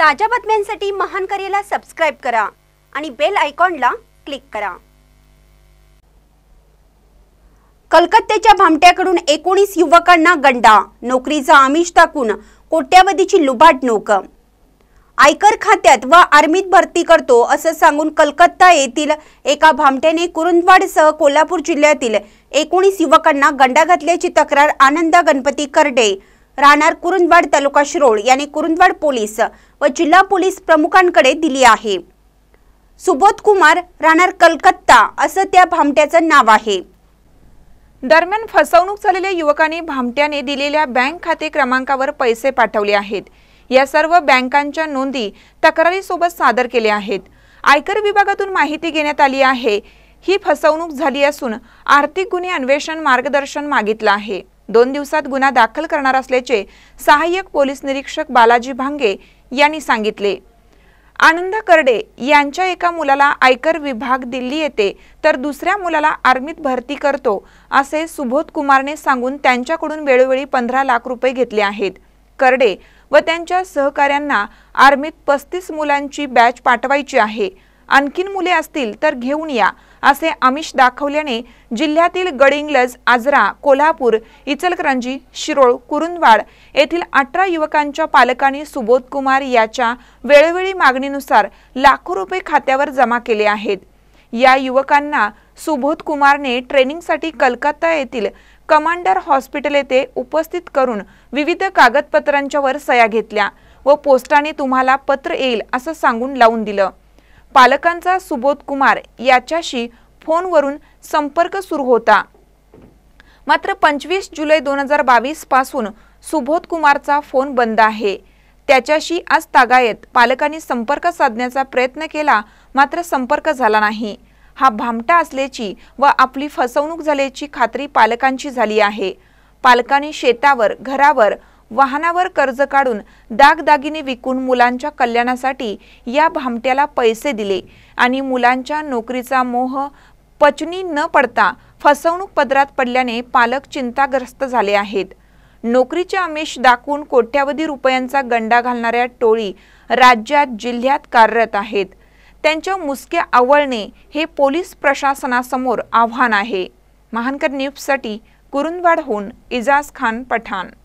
ताज्या बातम्यांसाठी महान करेला सबस्क्राईब करा आणि बेल आयकॉनला क्लिक करा कलकत्त्याच्या भामट्याकडून एकोणीस युवकांना गंडा नोकरीचा आमिष टाकून कोट्यावधीची लुबाटणूक आयकर खात्यात व आर्मीत भरती करतो असं सांगून कलकत्ता येथील एका भामट्याने कुरुंदवाडसह कोल्हापूर जिल्ह्यातील एकोणीस युवकांना गंडा घातल्याची तक्रार आनंदा गणपती करडे राहणार कुरुंदवाड तालुका शिरोळ यांनी कुरुंदवाड पोलीस व जिल्हा पोलीस प्रमुखांकडे दिली आहे सुबोध कुमार राहणार कलकत्ता असं त्या भामट्याचं नाव आहे दरम्यान फसवणूक झालेल्या युवकाने भामट्याने दिलेल्या बँक खाते क्रमांकावर पैसे पाठवले आहेत या सर्व बँकांच्या नोंदी तक्रारीसोबत सादर केल्या आहेत आयकर विभागातून माहिती घेण्यात आली आहे ही फसवणूक झाली असून आर्थिक गुन्हे अन्वेषण मार्गदर्शन मागितलं आहे दोन दिवसात गुन्हा दाखल करणार असल्याचे सहाय्यक पोलीस निरीक्षक बालाजी भांगे यांनी सांगितले आनंद करडे यांच्या एका मुलाला आयकर विभाग दिल्ली येते तर दुसऱ्या मुलाला आर्मीत भरती करतो असे सुबोध कुमारने सांगून त्यांच्याकडून वेळोवेळी पंधरा लाख रुपये घेतले आहेत करडे व त्यांच्या सहकाऱ्यांना आर्मीत पस्तीस मुलांची बॅच पाठवायची आहे आणखीन मुले असतील तर घेऊन या असे आमिष दाखवल्याने जिल्ह्यातील गडिंग्लज आजरा कोल्हापूर इचलकरंजी शिरोळ कुरुंदवाड येथील अठरा युवकांच्या पालकांनी सुबोधकुमार याच्या वेळोवेळी मागणीनुसार लाखो रुपये खात्यावर जमा केले आहेत या युवकांना सुबोध कुमारने ट्रेनिंगसाठी कलकत्ता येथील कमांडर हॉस्पिटल येथे उपस्थित करून विविध कागदपत्रांच्यावर सह्या घेतल्या व पोस्टाने तुम्हाला पत्र येईल असं सांगून लावून दिलं पालकांचा सुबोध कुमार याच्याशी फोनवरून संपर्क सुरू होता मात्र पंचवीस जुलै दोन हजार बावीस पासून सुबोध कुमारचा फोन बंद आहे त्याच्याशी आज तागायत पालकांनी संपर्क साधण्याचा प्रयत्न केला मात्र संपर्क झाला नाही हा भामटा असल्याची व आपली फसवणूक झाल्याची खात्री पालकांची झाली आहे पालकांनी शेतावर घरावर वाहनावर कर्ज काढून दागदागिने विकून मुलांच्या कल्याणासाठी या भामट्याला पैसे दिले आणि मुलांच्या नोकरीचा मोह पचनी न पडता फसवणूक पदरात पडल्याने पालक चिंताग्रस्त झाले आहेत नोकरीचे आमिष दाखवून कोट्यावधी रुपयांचा गंडा घालणाऱ्या टोळी राज्यात जिल्ह्यात कार्यरत आहेत त्यांच्या मुसक्या आवळणे हे पोलीस प्रशासनासमोर आव्हान आहे महानकर न्यूजसाठी कुरुंदवाडहून इजाज खान पठाण